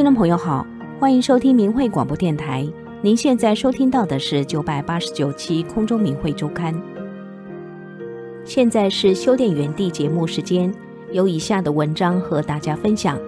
听众朋友好，欢迎收听明慧广播电台。您现在收听到的是九百八十九期空中明慧周刊。现在是修炼园地节目时间，有以下的文章和大家分享，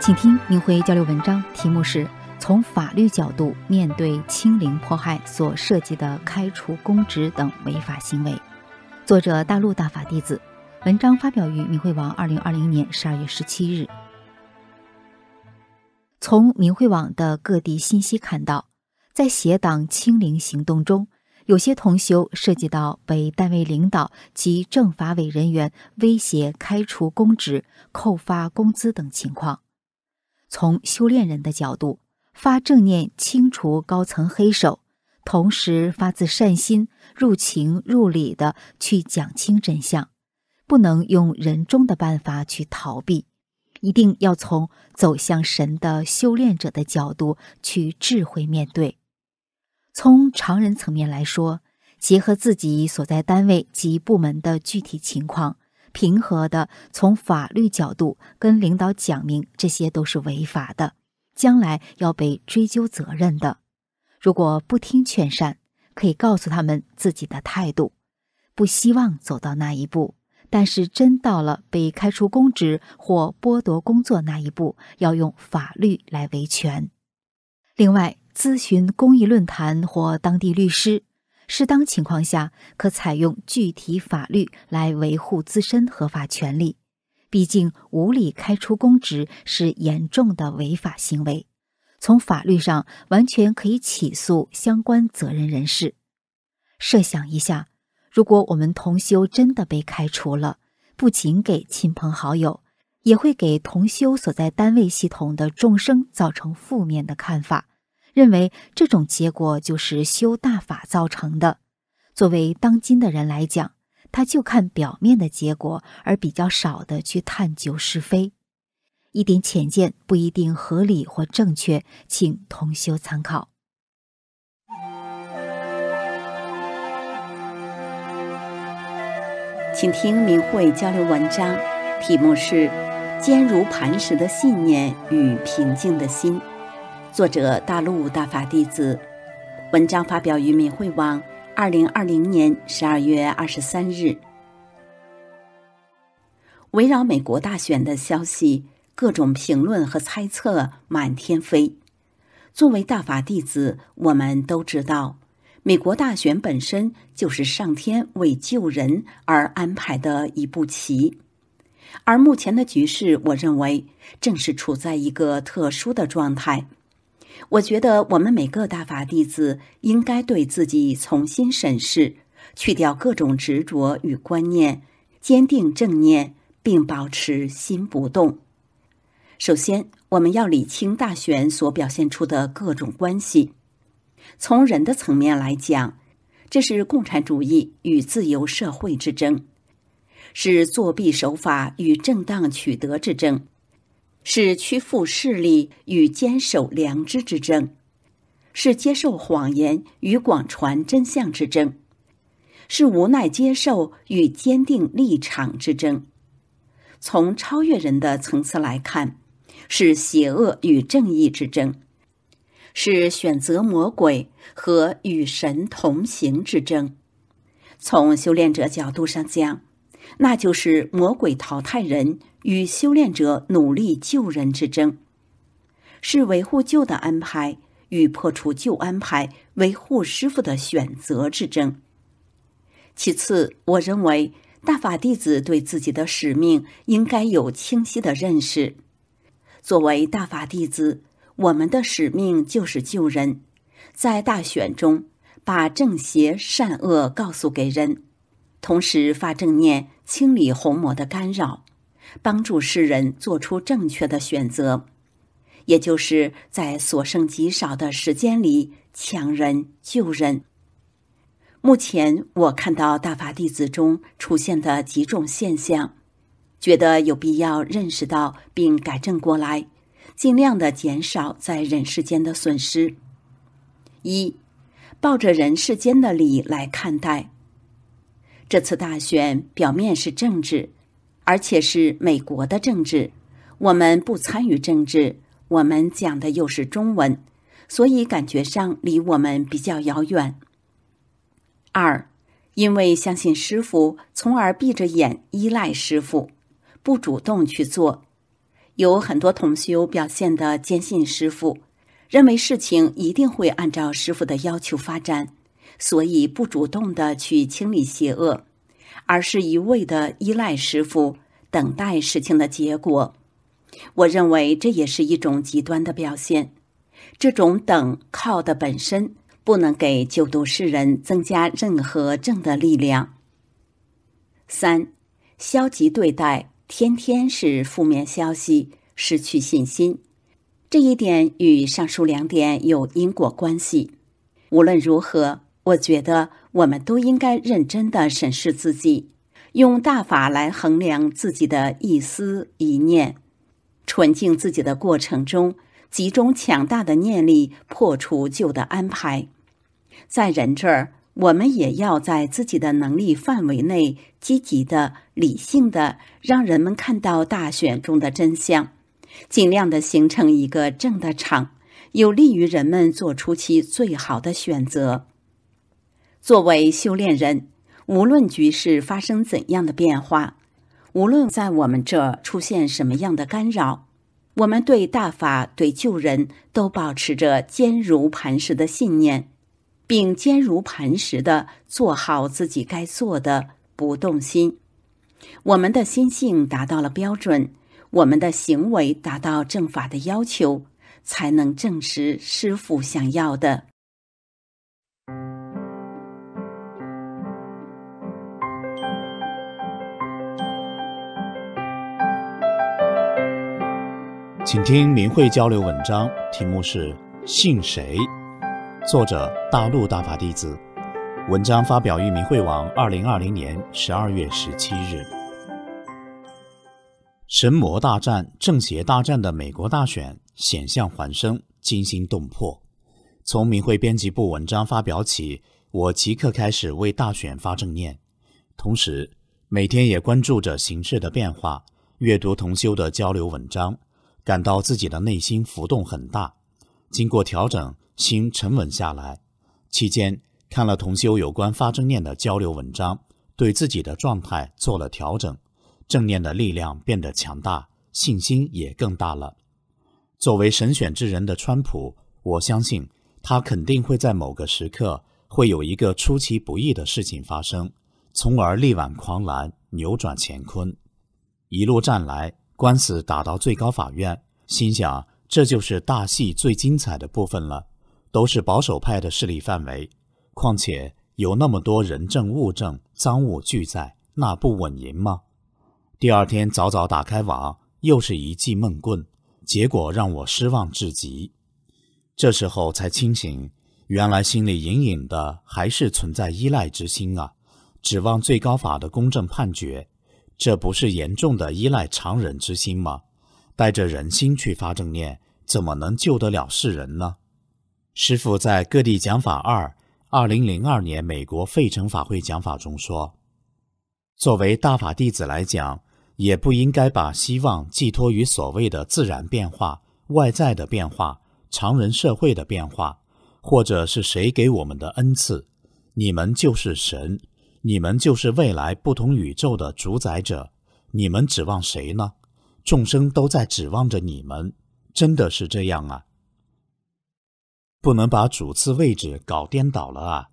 请听明慧交流文章，题目是。从法律角度面对清零迫害所涉及的开除公职等违法行为，作者大陆大法弟子，文章发表于明慧网二零二零年十二月十七日。从明慧网的各地信息看到，在协党清零行动中，有些同修涉及到被单位领导及政法委人员威胁、开除公职、扣发工资等情况。从修炼人的角度，发正念清除高层黑手，同时发自善心，入情入理的去讲清真相，不能用人中的办法去逃避，一定要从走向神的修炼者的角度去智慧面对。从常人层面来说，结合自己所在单位及部门的具体情况，平和的从法律角度跟领导讲明，这些都是违法的。将来要被追究责任的，如果不听劝善，可以告诉他们自己的态度，不希望走到那一步。但是真到了被开除公职或剥夺工作那一步，要用法律来维权。另外，咨询公益论坛或当地律师，适当情况下可采用具体法律来维护自身合法权利。毕竟，无理开除公职是严重的违法行为，从法律上完全可以起诉相关责任人士。设想一下，如果我们同修真的被开除了，不仅给亲朋好友，也会给同修所在单位系统的众生造成负面的看法，认为这种结果就是修大法造成的。作为当今的人来讲。他就看表面的结果，而比较少的去探究是非。一点浅见不一定合理或正确，请同修参考。请听明慧交流文章，题目是《坚如磐石的信念与平静的心》，作者大陆大法弟子，文章发表于明慧网。二零二零年十二月二十三日，围绕美国大选的消息、各种评论和猜测满天飞。作为大法弟子，我们都知道，美国大选本身就是上天为救人而安排的一步棋。而目前的局势，我认为正是处在一个特殊的状态。我觉得我们每个大法弟子应该对自己重新审视，去掉各种执着与观念，坚定正念，并保持心不动。首先，我们要理清大选所表现出的各种关系。从人的层面来讲，这是共产主义与自由社会之争，是作弊手法与正当取得之争。是屈服势力与坚守良知之争，是接受谎言与广传真相之争，是无奈接受与坚定立场之争。从超越人的层次来看，是邪恶与正义之争，是选择魔鬼和与神同行之争。从修炼者角度上讲。那就是魔鬼淘汰人与修炼者努力救人之争，是维护旧的安排与破除旧安排、维护师傅的选择之争。其次，我认为大法弟子对自己的使命应该有清晰的认识。作为大法弟子，我们的使命就是救人，在大选中把正邪善恶告诉给人。同时发正念，清理红魔的干扰，帮助世人做出正确的选择，也就是在所剩极少的时间里抢人救人。目前我看到大法弟子中出现的几种现象，觉得有必要认识到并改正过来，尽量的减少在人世间的损失。一，抱着人世间的理来看待。这次大选表面是政治，而且是美国的政治。我们不参与政治，我们讲的又是中文，所以感觉上离我们比较遥远。二，因为相信师傅，从而闭着眼依赖师傅，不主动去做。有很多同修表现的坚信师傅，认为事情一定会按照师傅的要求发展。所以不主动的去清理邪恶，而是一味的依赖师傅，等待事情的结果。我认为这也是一种极端的表现。这种等靠的本身不能给救度世人增加任何正的力量。三，消极对待，天天是负面消息，失去信心。这一点与上述两点有因果关系。无论如何。我觉得我们都应该认真的审视自己，用大法来衡量自己的一思一念，纯净自己的过程中，集中强大的念力破除旧的安排。在人这儿，我们也要在自己的能力范围内，积极的、理性的，让人们看到大选中的真相，尽量的形成一个正的场，有利于人们做出其最好的选择。作为修炼人，无论局势发生怎样的变化，无论在我们这出现什么样的干扰，我们对大法、对救人都保持着坚如磐石的信念，并坚如磐石的做好自己该做的，不动心。我们的心性达到了标准，我们的行为达到正法的要求，才能证实师傅想要的。请听明慧交流文章，题目是《信谁》，作者大陆大法弟子。文章发表于明慧网，二零二零年十二月十七日。神魔大战、正邪大战的美国大选，险象环生，惊心动魄。从明慧编辑部文章发表起，我即刻开始为大选发正念，同时每天也关注着形势的变化，阅读同修的交流文章。感到自己的内心浮动很大，经过调整，心沉稳下来。期间看了同修有关发正念的交流文章，对自己的状态做了调整，正念的力量变得强大，信心也更大了。作为神选之人的川普，我相信他肯定会在某个时刻会有一个出其不意的事情发生，从而力挽狂澜，扭转乾坤，一路战来。官司打到最高法院，心想这就是大戏最精彩的部分了，都是保守派的势力范围，况且有那么多人证物证赃物俱在，那不稳赢吗？第二天早早打开网，又是一记闷棍，结果让我失望至极。这时候才清醒，原来心里隐隐的还是存在依赖之心啊，指望最高法的公正判决。这不是严重的依赖常人之心吗？带着人心去发正念，怎么能救得了世人呢？师父在各地讲法二，二零零二年美国费城法会讲法中说：“作为大法弟子来讲，也不应该把希望寄托于所谓的自然变化、外在的变化、常人社会的变化，或者是谁给我们的恩赐。你们就是神。”你们就是未来不同宇宙的主宰者，你们指望谁呢？众生都在指望着你们，真的是这样啊？不能把主次位置搞颠倒了啊！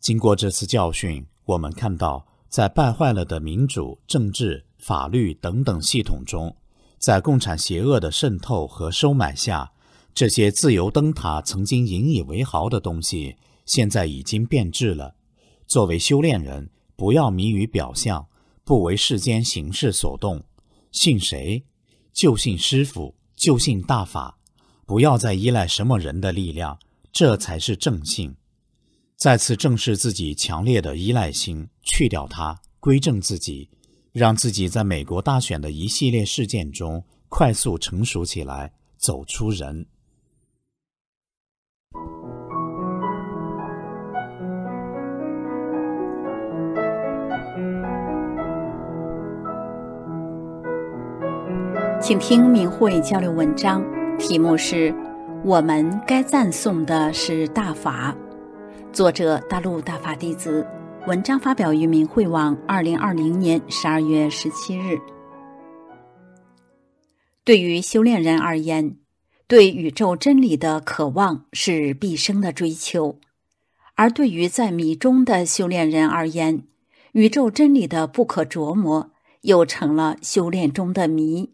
经过这次教训，我们看到，在败坏了的民主、政治、法律等等系统中，在共产邪恶的渗透和收买下，这些自由灯塔曾经引以为豪的东西，现在已经变质了。作为修炼人，不要迷于表象，不为世间形式所动，信谁就信师傅，就信大法，不要再依赖什么人的力量，这才是正信。再次正视自己强烈的依赖心，去掉它，归正自己，让自己在美国大选的一系列事件中快速成熟起来，走出人。请听明慧交流文章，题目是“我们该赞颂的是大法”，作者大陆大法弟子，文章发表于明慧网二零二零年十二月十七日。对于修炼人而言，对宇宙真理的渴望是毕生的追求；而对于在迷中的修炼人而言，宇宙真理的不可琢磨，又成了修炼中的迷。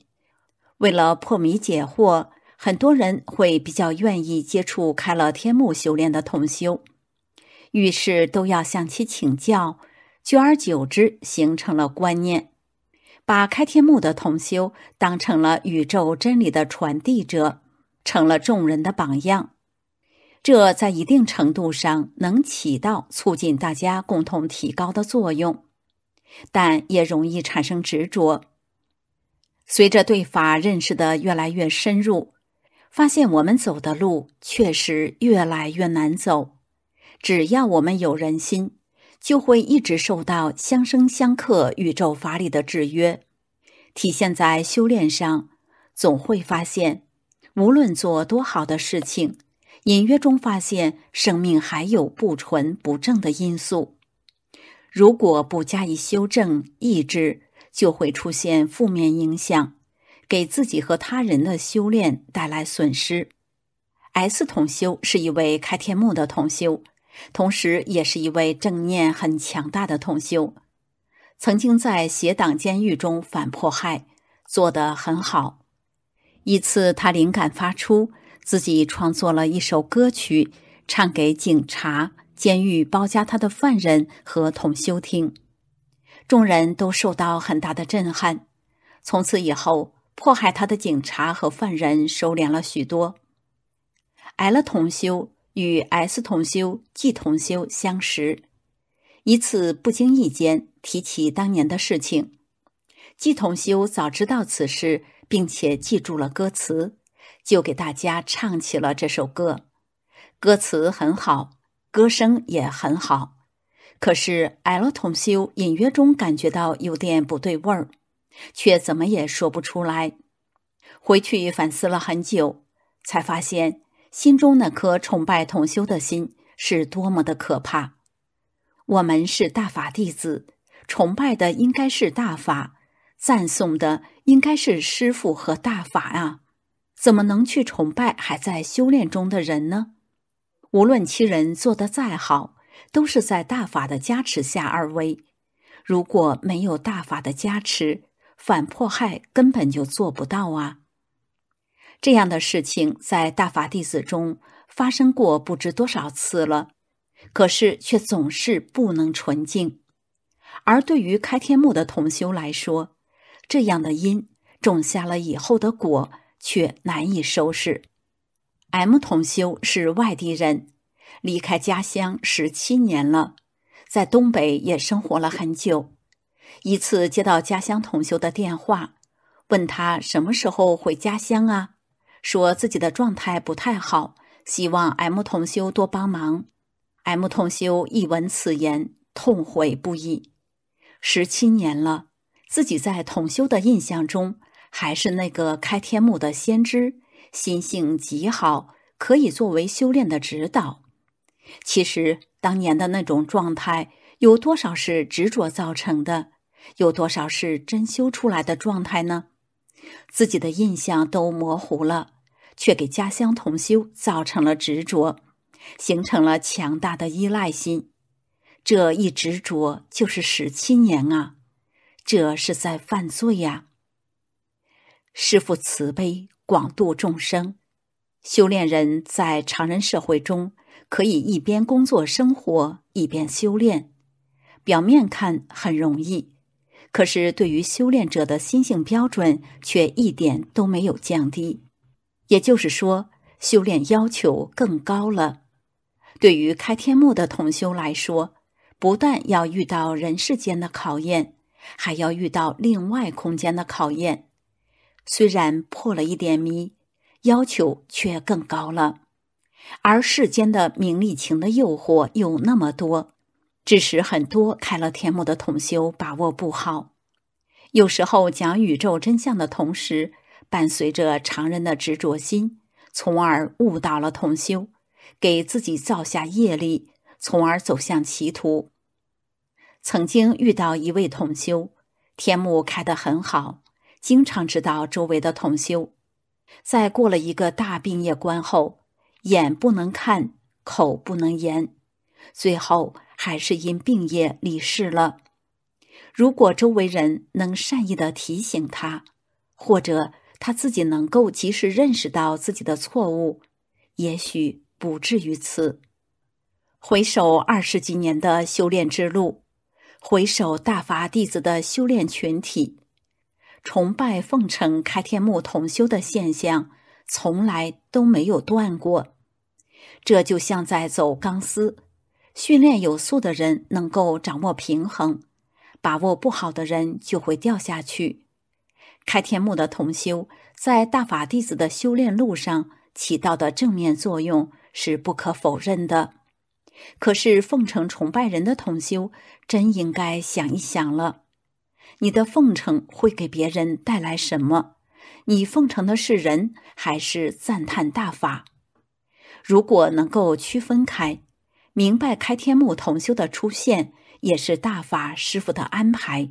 为了破迷解惑，很多人会比较愿意接触开了天目修炼的同修，遇事都要向其请教，久而久之形成了观念，把开天目的同修当成了宇宙真理的传递者，成了众人的榜样。这在一定程度上能起到促进大家共同提高的作用，但也容易产生执着。随着对法认识的越来越深入，发现我们走的路确实越来越难走。只要我们有人心，就会一直受到相生相克宇宙法理的制约。体现在修炼上，总会发现，无论做多好的事情，隐约中发现生命还有不纯不正的因素。如果不加以修正、抑制，就会出现负面影响，给自己和他人的修炼带来损失。S 同修是一位开天目，的同修，同时也是一位正念很强大的同修。曾经在邪党监狱中反迫害，做得很好。一次，他灵感发出，自己创作了一首歌曲，唱给警察、监狱包夹他的犯人和同修听。众人都受到很大的震撼，从此以后，迫害他的警察和犯人收敛了许多。L 同修与 S 同修、季同修相识，一次不经意间提起当年的事情，季同修早知道此事，并且记住了歌词，就给大家唱起了这首歌。歌词很好，歌声也很好。可是，L 同修隐约中感觉到有点不对味儿，却怎么也说不出来。回去反思了很久，才发现心中那颗崇拜同修的心是多么的可怕。我们是大法弟子，崇拜的应该是大法，赞颂的应该是师傅和大法啊！怎么能去崇拜还在修炼中的人呢？无论其人做得再好。都是在大法的加持下而为，如果没有大法的加持，反迫害根本就做不到啊。这样的事情在大法弟子中发生过不知多少次了，可是却总是不能纯净。而对于开天目的同修来说，这样的因种下了以后的果，却难以收拾。M 同修是外地人。离开家乡十七年了，在东北也生活了很久。一次接到家乡同修的电话，问他什么时候回家乡啊？说自己的状态不太好，希望 M 同修多帮忙。M 同修一闻此言，痛悔不已。十七年了，自己在同修的印象中还是那个开天目的先知，心性极好，可以作为修炼的指导。其实当年的那种状态，有多少是执着造成的？有多少是真修出来的状态呢？自己的印象都模糊了，却给家乡同修造成了执着，形成了强大的依赖心。这一执着就是十七年啊！这是在犯罪呀！师父慈悲，广度众生，修炼人在常人社会中。可以一边工作生活一边修炼，表面看很容易，可是对于修炼者的心性标准却一点都没有降低，也就是说，修炼要求更高了。对于开天幕的同修来说，不但要遇到人世间的考验，还要遇到另外空间的考验。虽然破了一点谜，要求却更高了。而世间的名利情的诱惑又那么多，致使很多开了天目的统修把握不好。有时候讲宇宙真相的同时，伴随着常人的执着心，从而误导了统修，给自己造下业力，从而走向歧途。曾经遇到一位统修，天目开得很好，经常指导周围的同修。在过了一个大病业关后。眼不能看，口不能言，最后还是因病业离世了。如果周围人能善意地提醒他，或者他自己能够及时认识到自己的错误，也许不至于此。回首二十几年的修炼之路，回首大法弟子的修炼群体，崇拜奉承、开天目、同修的现象。从来都没有断过，这就像在走钢丝。训练有素的人能够掌握平衡，把握不好的人就会掉下去。开天目的同修在大法弟子的修炼路上起到的正面作用是不可否认的。可是奉承崇拜人的同修，真应该想一想了，你的奉承会给别人带来什么？你奉承的是人还是赞叹大法？如果能够区分开，明白开天目同修的出现也是大法师父的安排，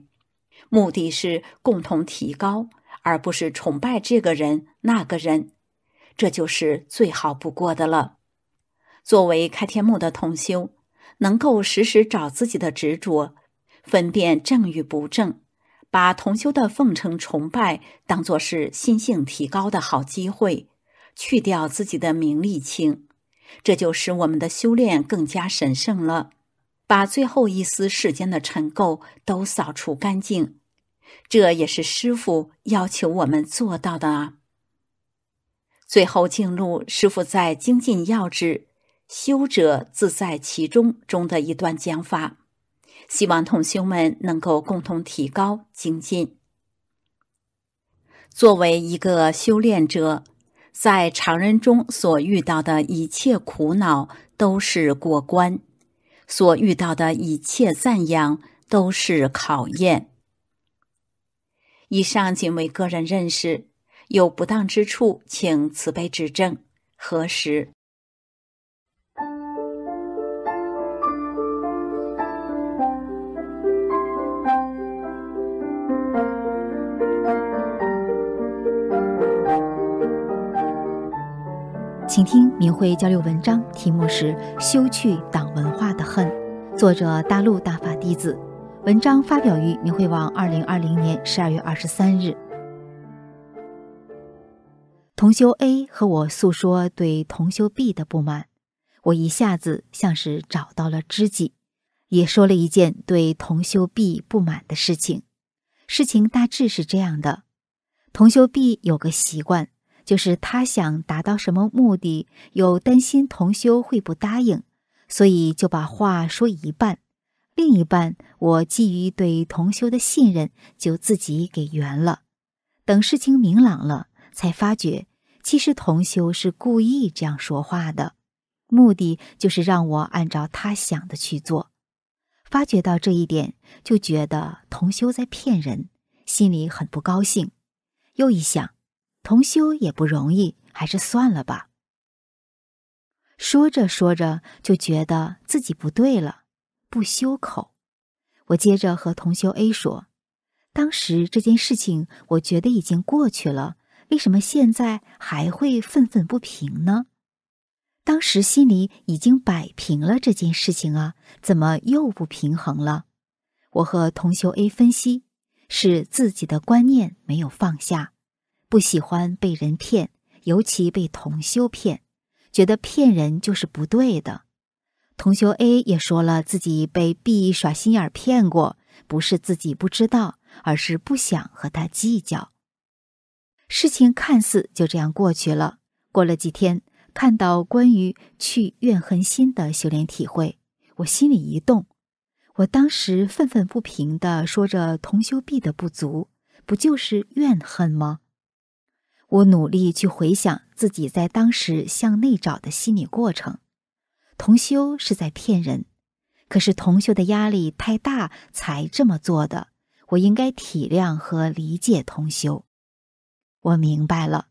目的是共同提高，而不是崇拜这个人那个人，这就是最好不过的了。作为开天目的同修，能够时时找自己的执着，分辨正与不正。把同修的奉承、崇拜当做是心性提高的好机会，去掉自己的名利情，这就使我们的修炼更加神圣了。把最后一丝世间的尘垢都扫除干净，这也是师父要求我们做到的啊。最后进入师父在《精进要旨：修者自在其中》中的一段讲法。希望同修们能够共同提高精进。作为一个修炼者，在常人中所遇到的一切苦恼都是过关，所遇到的一切赞扬都是考验。以上仅为个人认识，有不当之处，请慈悲指正，核实。请听明慧交流文章，题目是《修去党文化的恨》，作者大陆大法弟子，文章发表于明慧网二零二零年十二月二十三日。同修 A 和我诉说对同修 B 的不满，我一下子像是找到了知己，也说了一件对同修 B 不满的事情。事情大致是这样的：同修 B 有个习惯。就是他想达到什么目的，又担心同修会不答应，所以就把话说一半，另一半我基于对同修的信任，就自己给圆了。等事情明朗了，才发觉其实同修是故意这样说话的，目的就是让我按照他想的去做。发觉到这一点，就觉得同修在骗人，心里很不高兴。又一想。同修也不容易，还是算了吧。说着说着，就觉得自己不对了，不修口。我接着和同修 A 说：“当时这件事情，我觉得已经过去了，为什么现在还会愤愤不平呢？当时心里已经摆平了这件事情啊，怎么又不平衡了？”我和同修 A 分析，是自己的观念没有放下。不喜欢被人骗，尤其被同修骗，觉得骗人就是不对的。同修 A 也说了自己被 B 耍心眼骗过，不是自己不知道，而是不想和他计较。事情看似就这样过去了。过了几天，看到关于去怨恨心的修炼体会，我心里一动。我当时愤愤不平的说着同修 B 的不足，不就是怨恨吗？我努力去回想自己在当时向内找的心理过程，同修是在骗人，可是同修的压力太大才这么做的，我应该体谅和理解同修。我明白了，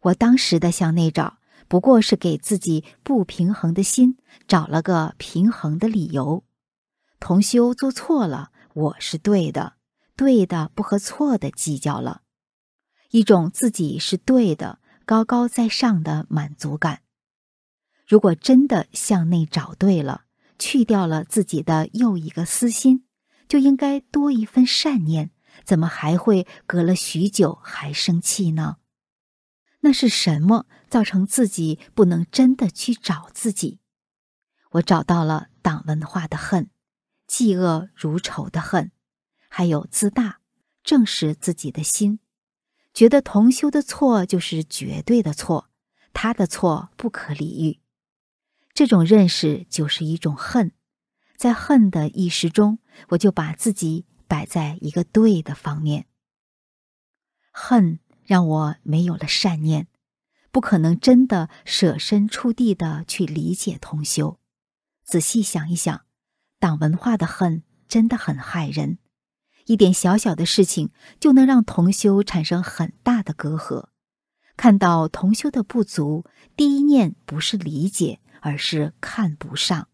我当时的向内找不过是给自己不平衡的心找了个平衡的理由。同修做错了，我是对的，对的不和错的计较了。一种自己是对的、高高在上的满足感。如果真的向内找对了，去掉了自己的又一个私心，就应该多一份善念。怎么还会隔了许久还生气呢？那是什么造成自己不能真的去找自己？我找到了党文化的恨，嫉恶如仇的恨，还有自大，正视自己的心。觉得同修的错就是绝对的错，他的错不可理喻。这种认识就是一种恨，在恨的意识中，我就把自己摆在一个对的方面。恨让我没有了善念，不可能真的舍身出地的去理解同修。仔细想一想，党文化的恨真的很害人。一点小小的事情就能让同修产生很大的隔阂。看到同修的不足，第一念不是理解，而是看不上。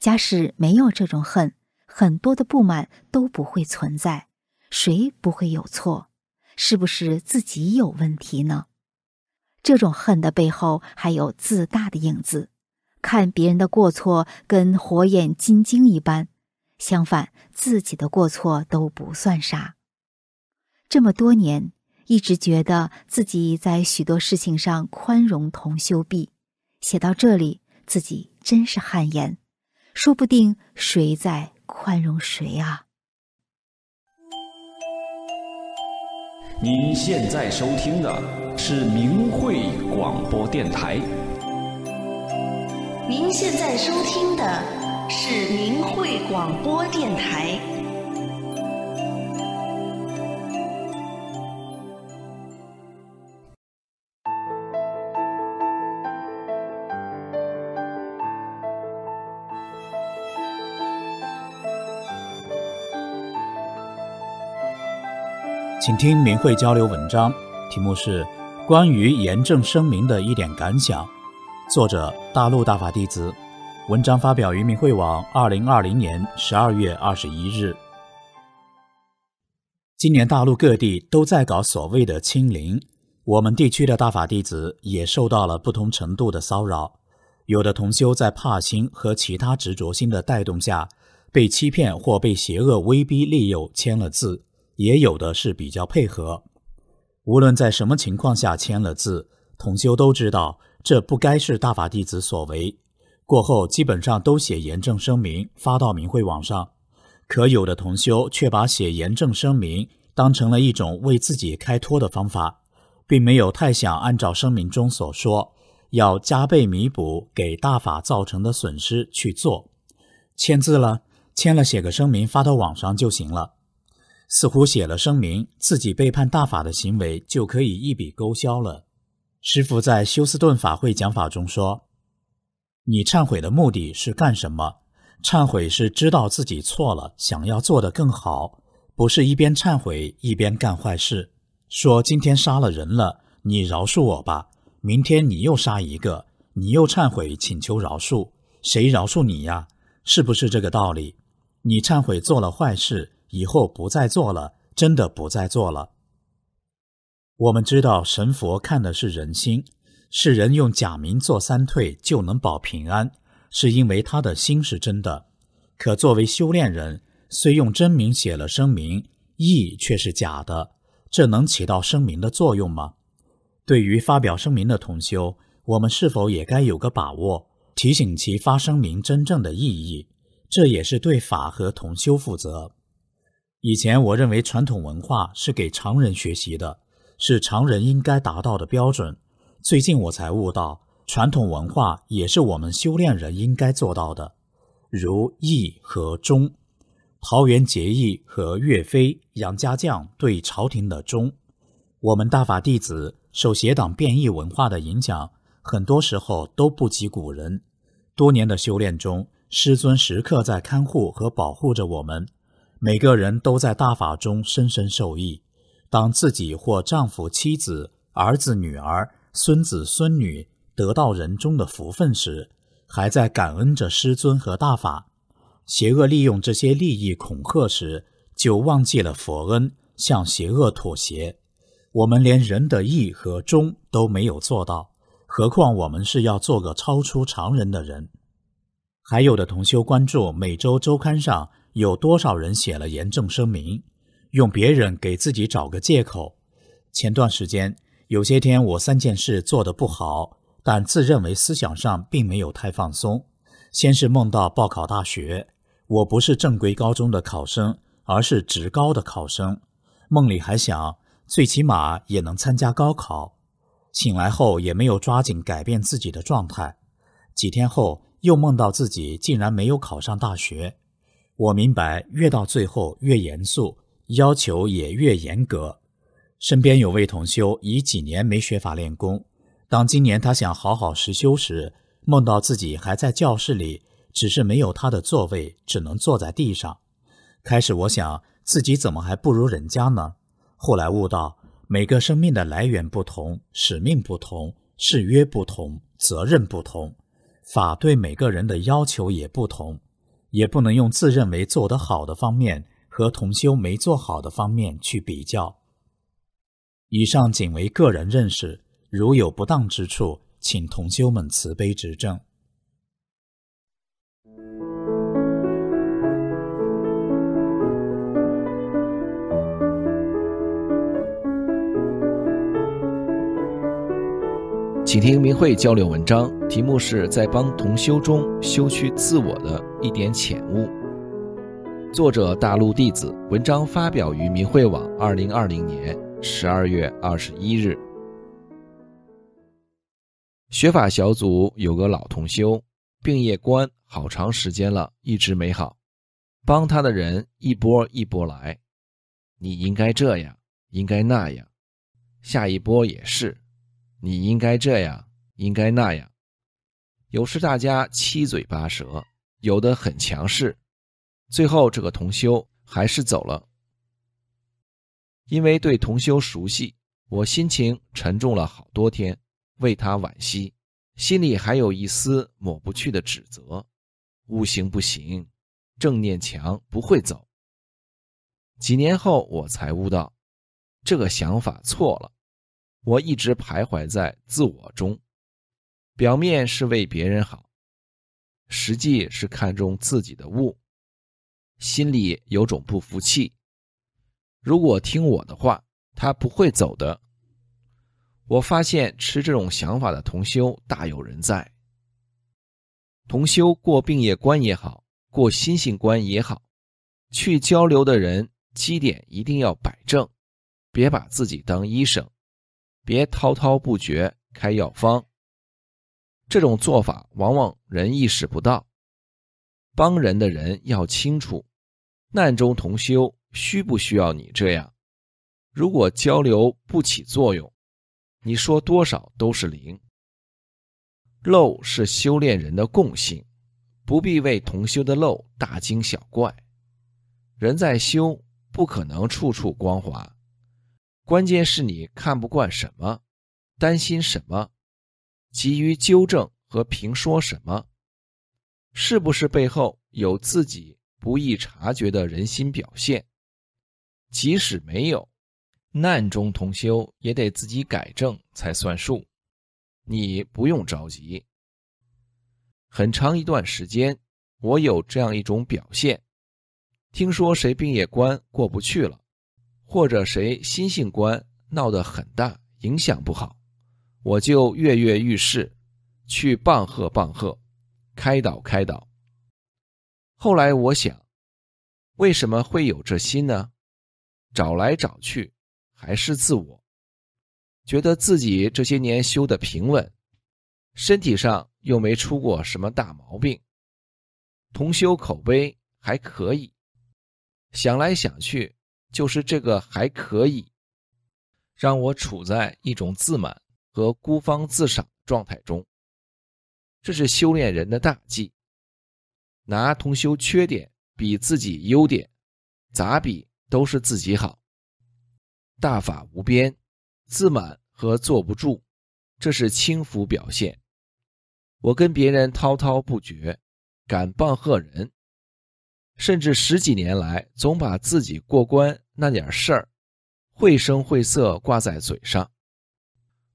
假使没有这种恨，很多的不满都不会存在。谁不会有错？是不是自己有问题呢？这种恨的背后还有自大的影子，看别人的过错跟火眼金睛一般。相反，自己的过错都不算啥。这么多年，一直觉得自己在许多事情上宽容同修壁。写到这里，自己真是汗颜。说不定谁在宽容谁啊？您现在收听的是明慧广播电台。您现在收听的。是明慧广播电台。请听明慧交流文章，题目是《关于严正声明的一点感想》，作者大陆大法弟子。文章发表于明慧网，二零二零年十二月二十一日。今年大陆各地都在搞所谓的清零，我们地区的大法弟子也受到了不同程度的骚扰。有的同修在怕心和其他执着心的带动下，被欺骗或被邪恶威逼利诱签了字；也有的是比较配合。无论在什么情况下签了字，同修都知道这不该是大法弟子所为。过后基本上都写严正声明发到明会网上，可有的同修却把写严正声明当成了一种为自己开脱的方法，并没有太想按照声明中所说要加倍弥补给大法造成的损失去做。签字了，签了，写个声明发到网上就行了，似乎写了声明，自己背叛大法的行为就可以一笔勾销了。师傅在休斯顿法会讲法中说。你忏悔的目的是干什么？忏悔是知道自己错了，想要做得更好，不是一边忏悔一边干坏事。说今天杀了人了，你饶恕我吧。明天你又杀一个，你又忏悔请求饶恕，谁饶恕你呀？是不是这个道理？你忏悔做了坏事以后不再做了，真的不再做了。我们知道神佛看的是人心。世人用假名做三退就能保平安，是因为他的心是真的。可作为修炼人，虽用真名写了声明，意却是假的，这能起到声明的作用吗？对于发表声明的同修，我们是否也该有个把握，提醒其发声明真正的意义？这也是对法和同修负责。以前我认为传统文化是给常人学习的，是常人应该达到的标准。最近我才悟到，传统文化也是我们修炼人应该做到的，如义和忠，桃园结义和岳飞、杨家将对朝廷的忠。我们大法弟子受邪党变异文化的影响，很多时候都不及古人。多年的修炼中，师尊时刻在看护和保护着我们，每个人都在大法中深深受益。当自己或丈夫、妻子、儿子、女儿。孙子孙女得到人中的福分时，还在感恩着师尊和大法；邪恶利用这些利益恐吓时，就忘记了佛恩，向邪恶妥协。我们连仁的义和忠都没有做到，何况我们是要做个超出常人的人。还有的同修关注《每周周刊》上有多少人写了严正声明，用别人给自己找个借口。前段时间。有些天我三件事做得不好，但自认为思想上并没有太放松。先是梦到报考大学，我不是正规高中的考生，而是职高的考生。梦里还想，最起码也能参加高考。醒来后也没有抓紧改变自己的状态。几天后又梦到自己竟然没有考上大学。我明白，越到最后越严肃，要求也越严格。身边有位同修，已几年没学法练功。当今年他想好好实修时，梦到自己还在教室里，只是没有他的座位，只能坐在地上。开始我想自己怎么还不如人家呢？后来悟到，每个生命的来源不同，使命不同，誓约不同，责任不同，法对每个人的要求也不同，也不能用自认为做得好的方面和同修没做好的方面去比较。以上仅为个人认识，如有不当之处，请同修们慈悲指正。请听明慧交流文章，题目是在帮同修中修去自我的一点浅悟。作者大陆弟子，文章发表于明慧网，二零二零年。十二月二十一日，学法小组有个老同修，病业关好长时间了，一直没好。帮他的人一波一波来，你应该这样，应该那样，下一波也是，你应该这样，应该那样。有时大家七嘴八舌，有的很强势，最后这个同修还是走了。因为对同修熟悉，我心情沉重了好多天，为他惋惜，心里还有一丝抹不去的指责：悟行不行，正念强不会走。几年后我才悟到，这个想法错了。我一直徘徊在自我中，表面是为别人好，实际是看中自己的悟，心里有种不服气。如果听我的话，他不会走的。我发现持这种想法的同修大有人在。同修过病业关也好，过心性关也好，去交流的人基点一定要摆正，别把自己当医生，别滔滔不绝开药方。这种做法往往人意识不到，帮人的人要清楚，难中同修。需不需要你这样？如果交流不起作用，你说多少都是零。漏是修炼人的共性，不必为同修的漏大惊小怪。人在修不可能处处光滑，关键是你看不惯什么，担心什么，急于纠正和评说什么，是不是背后有自己不易察觉的人心表现？即使没有，难中同修也得自己改正才算数。你不用着急。很长一段时间，我有这样一种表现：听说谁毕业关过不去了，或者谁心性关闹得很大，影响不好，我就跃跃欲试，去棒喝、棒喝，开导、开导。后来我想，为什么会有这心呢？找来找去，还是自我，觉得自己这些年修的平稳，身体上又没出过什么大毛病，同修口碑还可以，想来想去，就是这个还可以，让我处在一种自满和孤芳自赏状态中，这是修炼人的大忌，拿同修缺点比自己优点，咋比？都是自己好，大法无边，自满和坐不住，这是轻浮表现。我跟别人滔滔不绝，敢棒喝人，甚至十几年来总把自己过关那点事儿，绘声绘色挂在嘴上，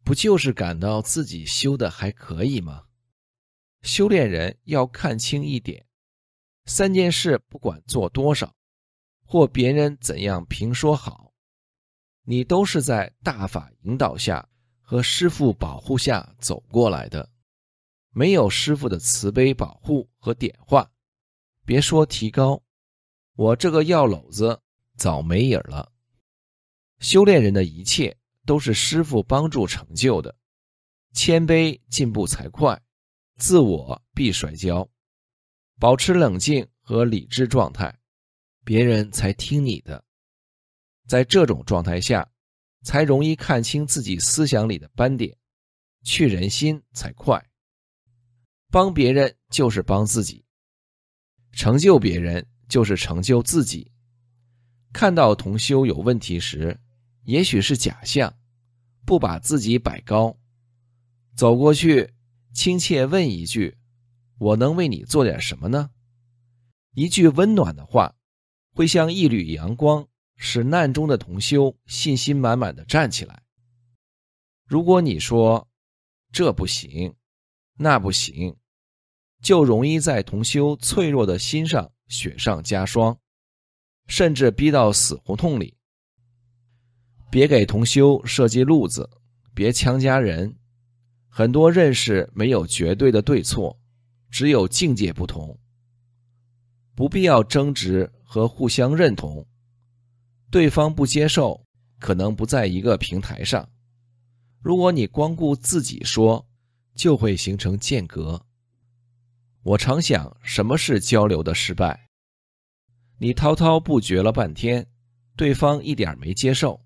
不就是感到自己修的还可以吗？修炼人要看清一点，三件事不管做多少。或别人怎样评说好，你都是在大法引导下和师傅保护下走过来的。没有师傅的慈悲保护和点化，别说提高，我这个药篓子早没影了。修炼人的一切都是师傅帮助成就的，谦卑进步才快，自我必摔跤。保持冷静和理智状态。别人才听你的，在这种状态下，才容易看清自己思想里的斑点，去人心才快。帮别人就是帮自己，成就别人就是成就自己。看到同修有问题时，也许是假象，不把自己摆高，走过去，亲切问一句：“我能为你做点什么呢？”一句温暖的话。会像一缕阳光，使难中的同修信心满满的站起来。如果你说这不行，那不行，就容易在同修脆弱的心上雪上加霜，甚至逼到死胡同里。别给同修设计路子，别强加人。很多认识没有绝对的对错，只有境界不同。不必要争执。和互相认同，对方不接受，可能不在一个平台上。如果你光顾自己说，就会形成间隔。我常想，什么是交流的失败？你滔滔不绝了半天，对方一点没接受，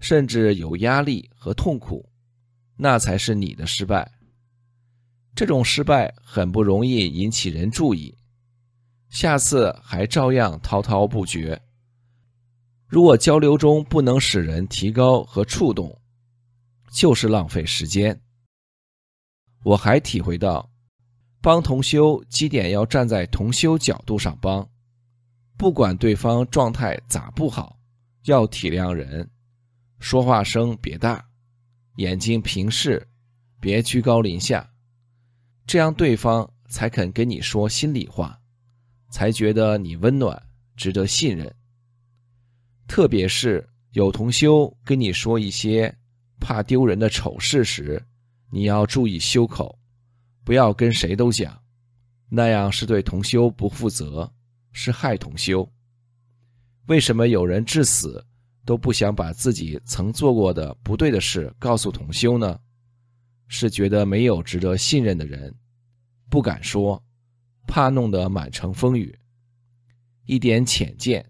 甚至有压力和痛苦，那才是你的失败。这种失败很不容易引起人注意。下次还照样滔滔不绝。如果交流中不能使人提高和触动，就是浪费时间。我还体会到，帮同修基点要站在同修角度上帮，不管对方状态咋不好，要体谅人，说话声别大，眼睛平视，别居高临下，这样对方才肯跟你说心里话。才觉得你温暖，值得信任。特别是有同修跟你说一些怕丢人的丑事时，你要注意修口，不要跟谁都讲，那样是对同修不负责，是害同修。为什么有人至死都不想把自己曾做过的不对的事告诉同修呢？是觉得没有值得信任的人，不敢说。怕弄得满城风雨，一点浅见，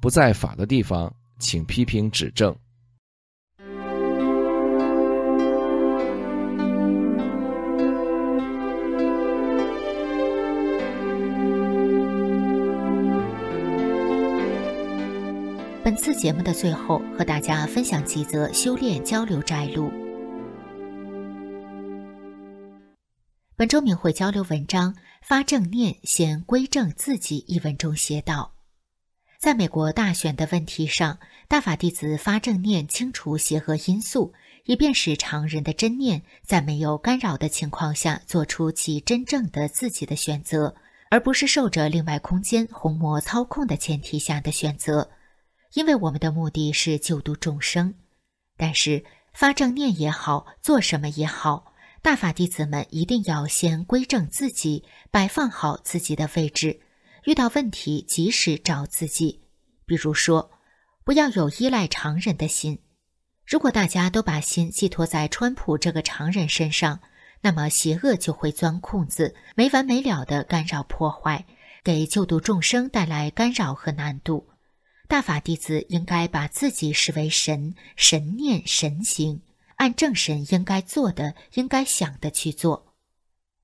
不在法的地方，请批评指正。本次节目的最后，和大家分享几则修炼交流摘录。本周明会交流文章《发正念先归正自己》一文中写道，在美国大选的问题上，大法弟子发正念，清除邪恶因素，以便使常人的真念在没有干扰的情况下，做出其真正的自己的选择，而不是受着另外空间红魔操控的前提下的选择。因为我们的目的是救度众生，但是发正念也好，做什么也好。大法弟子们一定要先归正自己，摆放好自己的位置，遇到问题及时找自己。比如说，不要有依赖常人的心。如果大家都把心寄托在川普这个常人身上，那么邪恶就会钻空子，没完没了的干扰破坏，给救度众生带来干扰和难度。大法弟子应该把自己视为神，神念神行。按正神应该做的、应该想的去做，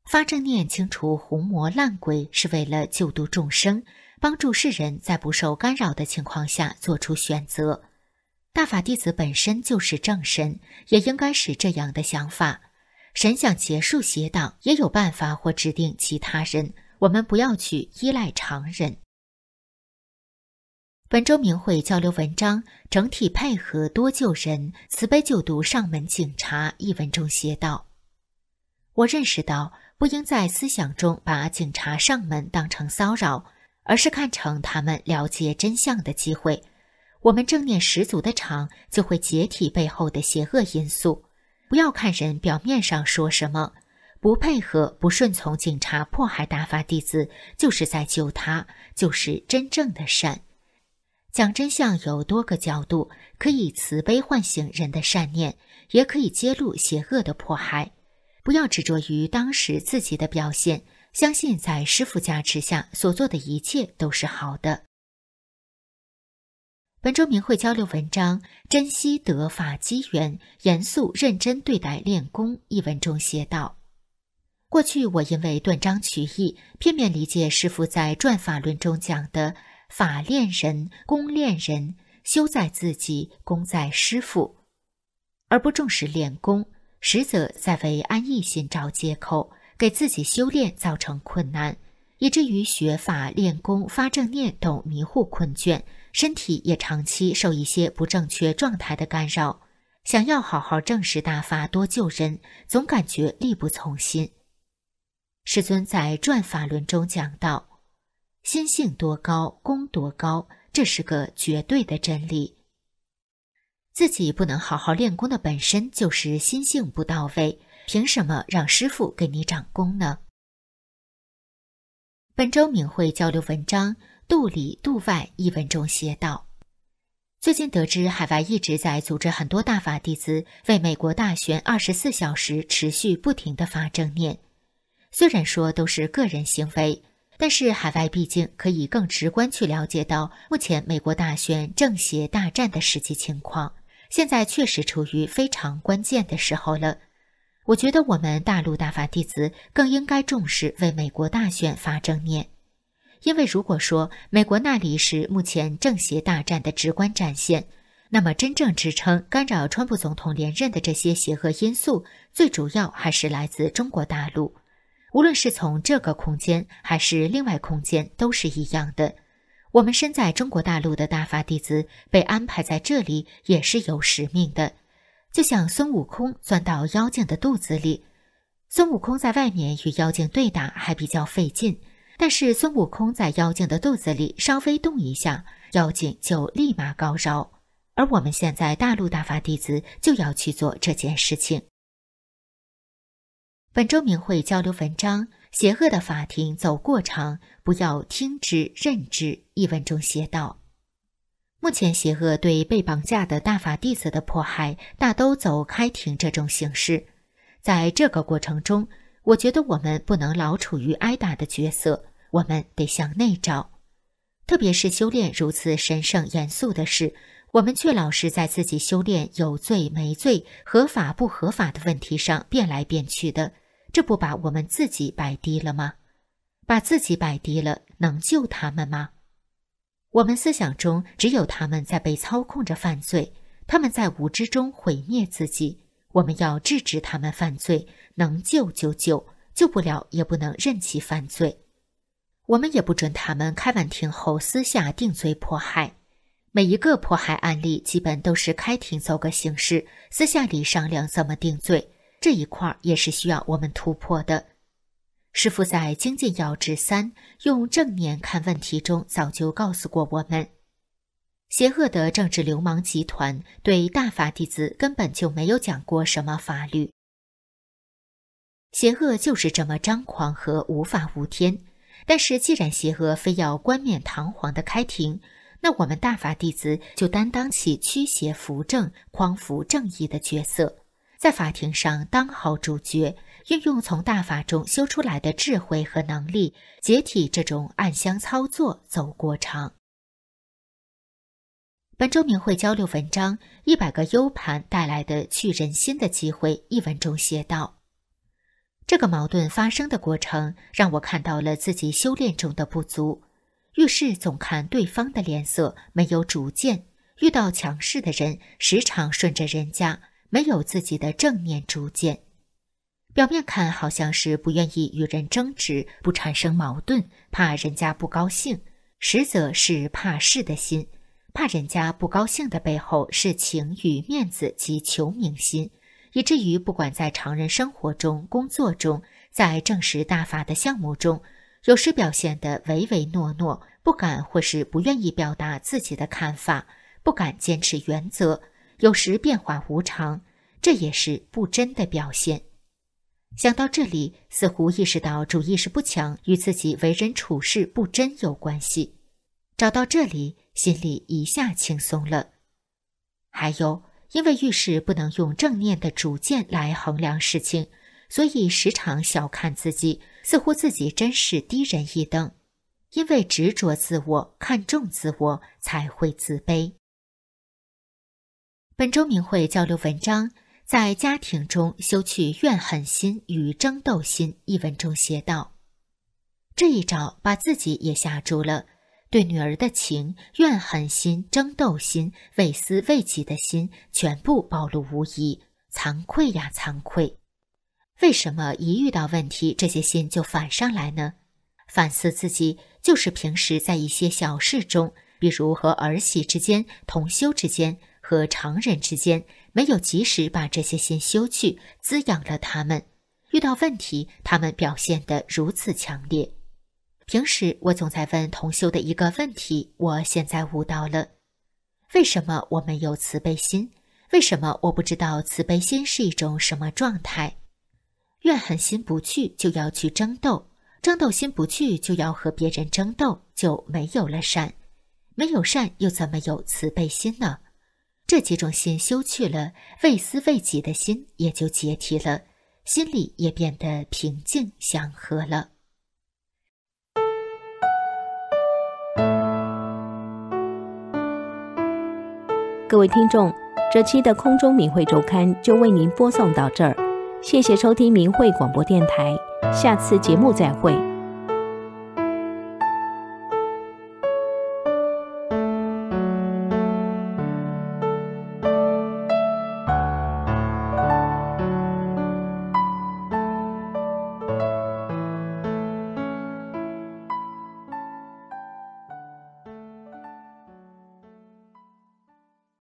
发正念清除红魔烂鬼是为了救度众生，帮助世人在不受干扰的情况下做出选择。大法弟子本身就是正神，也应该是这样的想法。神想结束邪党，也有办法或指定其他人，我们不要去依赖常人。本周明慧交流文章整体配合多救人慈悲救度上门警察一文中写道：“我认识到，不应在思想中把警察上门当成骚扰，而是看成他们了解真相的机会。我们正念十足的场就会解体背后的邪恶因素。不要看人表面上说什么不配合、不顺从警察迫害大法弟子，就是在救他，就是真正的善。”讲真相有多个角度，可以慈悲唤醒人的善念，也可以揭露邪恶的迫害。不要执着于当时自己的表现，相信在师傅加持下，所做的一切都是好的。本周明慧交流文章《珍惜得法机缘，严肃认真对待练功》一文中写道：，过去我因为断章取义、片面理解师傅在《转法论》中讲的。法练人，功练人，修在自己，功在师傅，而不重视练功，实则在为安逸心找借口，给自己修炼造成困难，以至于学法、练功、发正念等迷糊困倦，身体也长期受一些不正确状态的干扰，想要好好正视大发多救人，总感觉力不从心。师尊在《转法轮》中讲到。心性多高，功多高，这是个绝对的真理。自己不能好好练功的，本身就是心性不到位，凭什么让师傅给你掌功呢？本周明慧交流文章《度里度外》一文中写道：，最近得知海外一直在组织很多大法弟子为美国大选二十四小时持续不停的发正念，虽然说都是个人行为。但是海外毕竟可以更直观去了解到目前美国大选政邪大战的实际情况，现在确实处于非常关键的时候了。我觉得我们大陆大法弟子更应该重视为美国大选发正念，因为如果说美国那里是目前政邪大战的直观战线，那么真正支撑干扰川普总统连任的这些邪恶因素，最主要还是来自中国大陆。无论是从这个空间还是另外空间，都是一样的。我们身在中国大陆的大发弟子被安排在这里，也是有使命的。就像孙悟空钻到妖精的肚子里，孙悟空在外面与妖精对打还比较费劲，但是孙悟空在妖精的肚子里稍微动一下，妖精就立马高烧。而我们现在大陆大发弟子就要去做这件事情。本周明会交流文章《邪恶的法庭走过场，不要听之任之》一文中写道：“目前，邪恶对被绑架的大法弟子的迫害，大都走开庭这种形式。在这个过程中，我觉得我们不能老处于挨打的角色，我们得向内找。特别是修炼如此神圣严肃的事，我们却老是在自己修炼有罪没罪、合法不合法的问题上变来变去的。”这不把我们自己摆低了吗？把自己摆低了，能救他们吗？我们思想中只有他们在被操控着犯罪，他们在无知中毁灭自己。我们要制止他们犯罪，能救就救，救不了也不能任其犯罪。我们也不准他们开完庭后私下定罪迫害。每一个迫害案例，基本都是开庭走个形式，私下里商量怎么定罪。这一块儿也是需要我们突破的。师傅在《精进要旨三用正念看问题》中早就告诉过我们，邪恶的政治流氓集团对大法弟子根本就没有讲过什么法律。邪恶就是这么张狂和无法无天。但是，既然邪恶非要冠冕堂皇的开庭，那我们大法弟子就担当起驱邪扶正、匡扶正义的角色。在法庭上当好主角，运用从大法中修出来的智慧和能力，解体这种暗箱操作走过场。本周明慧交流文章《一百个 U 盘带来的去人心的机会》一文中写道：“这个矛盾发生的过程，让我看到了自己修炼中的不足。遇事总看对方的脸色，没有主见；遇到强势的人，时常顺着人家。”没有自己的正面主见，表面看好像是不愿意与人争执，不产生矛盾，怕人家不高兴；实则是怕事的心，怕人家不高兴的背后是情与面子及求名心，以至于不管在常人生活中、工作中，在正实大法的项目中，有时表现得唯唯诺诺，不敢或是不愿意表达自己的看法，不敢坚持原则。有时变化无常，这也是不真的表现。想到这里，似乎意识到主意识不强与自己为人处事不真有关系。找到这里，心里一下轻松了。还有，因为遇事不能用正念的主见来衡量事情，所以时常小看自己，似乎自己真是低人一等。因为执着自我、看重自我，才会自卑。本周明慧交流文章在《家庭中修去怨恨心与争斗心》一文中写道：“这一招把自己也吓住了，对女儿的情、怨恨心、争斗心、畏私畏己的心，全部暴露无遗。惭愧呀，惭愧！为什么一遇到问题，这些心就反上来呢？反思自己，就是平时在一些小事中，比如和儿媳之间、同修之间。”和常人之间没有及时把这些心修去，滋养了他们。遇到问题，他们表现得如此强烈。平时我总在问同修的一个问题，我现在悟到了：为什么我们有慈悲心？为什么我不知道慈悲心是一种什么状态？怨恨心不去就要去争斗，争斗心不去就要和别人争斗，就没有了善。没有善，又怎么有慈悲心呢？这几种心修去了，畏思畏己的心也就解体了，心里也变得平静祥和了。各位听众，这期的空中明慧周刊就为您播送到这儿，谢谢收听明慧广播电台，下次节目再会。